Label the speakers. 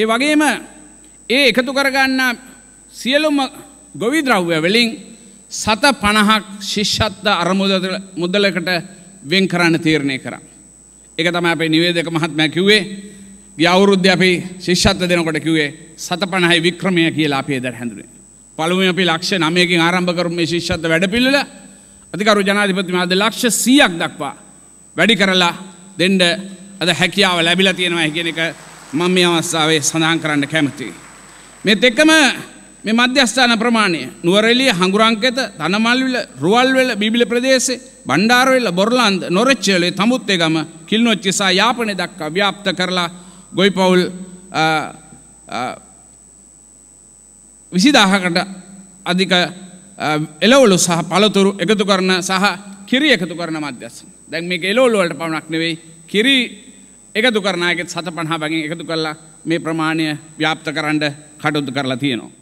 Speaker 1: ඒ වගේම ඒ එකතු කරගන්න සියලුම ගොවිද්‍රව්‍ය වලින් සත පණහක් ශිෂ්ෂත්ද අරමුද මුදලකට වෙන් කරන්න තීරණය කර. එක තම අපේ නිවේදක මහත්මය කිව්වේ ග්‍යවුරුද්ධ අපි ශිෂ්ෂත්ව දෙනකොට කිවේ සත පණහයි වික්‍රමය කියලා අපේ දර හැඳුරේ. පළුවම අපි ලක්ෂ නමයකින් ආරම්භ කරුම ශිෂ්ෂත්ව වැඩපිල්ල අධිකරු ජනාධිපතිමාද ලක්ෂ සියයක් දක්වා වැඩි කරලා දෙන්ඩ අද හැකියාව ලැබිලා තියෙනවා හැකිෙන එක මම මේ අවස්ථාවේ සඳහන් කරන්න කැමති. මෙත් එක්කම මේ මධ්‍යස්ථාන ප්‍රමාණය නුවරෙලිය හඟුරංකෙත තනමල්විල රුවල්වෙල බිබිලි ප්‍රදේශේ බණ්ඩාරවෙල්ල බොරලන්ද නොරච්චලේ තමුත්තේ ගම කිල්නොච්චිසා යාපනය දක්කා ව්‍යාප්ත කරලා ගොයි පවුල් විසිදාහකට අධික එලවලු සහ පළතුරු එකතු කරන සහ කිරි එකතු කරන මධ්‍යස්ථාන. දැන් මේක එලවලු වලට පමණක් නෙවෙයි කිරි එකතු කරනායකෙත් සත පණහා බගින් එකතු කල්ලා මේ ප්‍රමාණය ව්‍යාප්ත කරන්න කටුද්ද කරලා තියෙනවා.